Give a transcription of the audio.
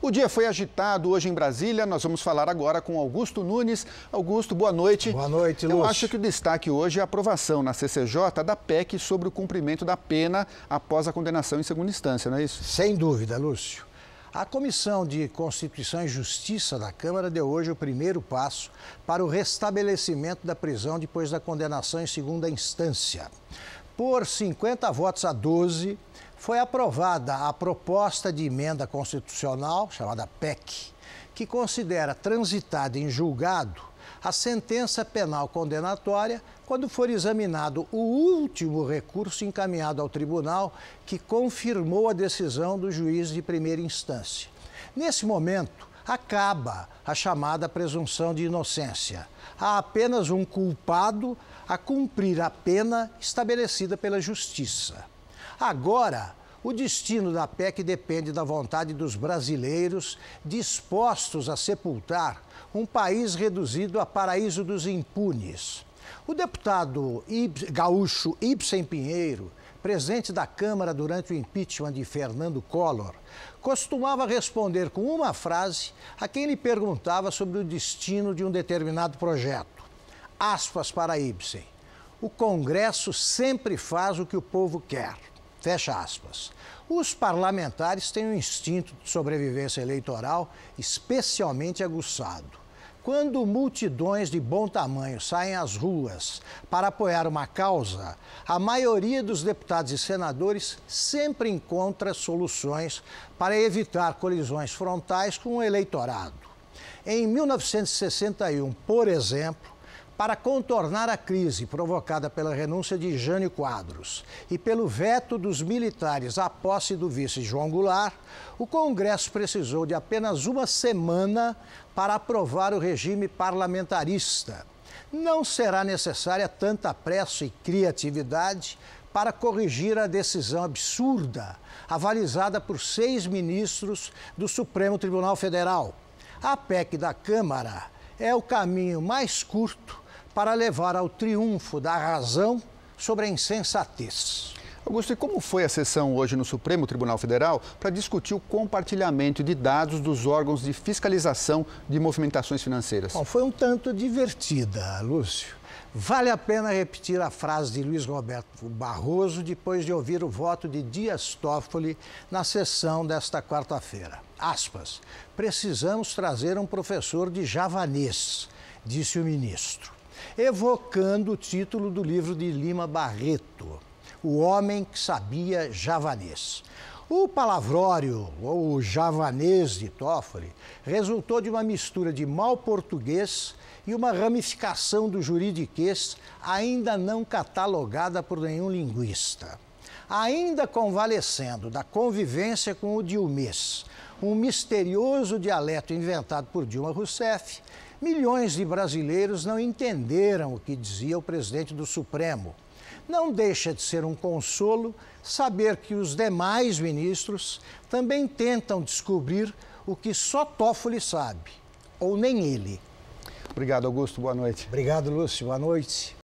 O dia foi agitado hoje em Brasília. Nós vamos falar agora com Augusto Nunes. Augusto, boa noite. Boa noite, Lúcio. Eu acho que o destaque hoje é a aprovação na CCJ da PEC sobre o cumprimento da pena após a condenação em segunda instância, não é isso? Sem dúvida, Lúcio. A Comissão de Constituição e Justiça da Câmara deu hoje o primeiro passo para o restabelecimento da prisão depois da condenação em segunda instância. Por 50 votos a 12, foi aprovada a proposta de emenda constitucional, chamada PEC, que considera transitada em julgado a sentença penal condenatória quando for examinado o último recurso encaminhado ao tribunal que confirmou a decisão do juiz de primeira instância. Nesse momento, acaba a chamada presunção de inocência. Há apenas um culpado a cumprir a pena estabelecida pela Justiça. Agora, o destino da PEC depende da vontade dos brasileiros dispostos a sepultar um país reduzido a paraíso dos impunes. O deputado gaúcho Ibsen Pinheiro presente da Câmara durante o impeachment de Fernando Collor, costumava responder com uma frase a quem lhe perguntava sobre o destino de um determinado projeto. Aspas para Ibsen. O Congresso sempre faz o que o povo quer. Fecha aspas. Os parlamentares têm um instinto de sobrevivência eleitoral especialmente aguçado. Quando multidões de bom tamanho saem às ruas para apoiar uma causa, a maioria dos deputados e senadores sempre encontra soluções para evitar colisões frontais com o eleitorado. Em 1961, por exemplo, para contornar a crise provocada pela renúncia de Jânio Quadros e pelo veto dos militares à posse do vice João Goulart, o Congresso precisou de apenas uma semana para aprovar o regime parlamentarista. Não será necessária tanta pressa e criatividade para corrigir a decisão absurda avalizada por seis ministros do Supremo Tribunal Federal. A PEC da Câmara é o caminho mais curto para levar ao triunfo da razão sobre a insensatez. Augusto, e como foi a sessão hoje no Supremo Tribunal Federal para discutir o compartilhamento de dados dos órgãos de fiscalização de movimentações financeiras? Bom, foi um tanto divertida, Lúcio. Vale a pena repetir a frase de Luiz Roberto Barroso depois de ouvir o voto de Dias Toffoli na sessão desta quarta-feira. Aspas. Precisamos trazer um professor de javanês, disse o ministro evocando o título do livro de Lima Barreto, O Homem que Sabia Javanês. O palavrório, ou javanês de Toffoli, resultou de uma mistura de mal português e uma ramificação do juridiquês ainda não catalogada por nenhum linguista. Ainda convalescendo da convivência com o dilmês, um misterioso dialeto inventado por Dilma Rousseff, milhões de brasileiros não entenderam o que dizia o presidente do Supremo. Não deixa de ser um consolo saber que os demais ministros também tentam descobrir o que só Toffoli sabe, ou nem ele. Obrigado, Augusto. Boa noite. Obrigado, Lúcio. Boa noite.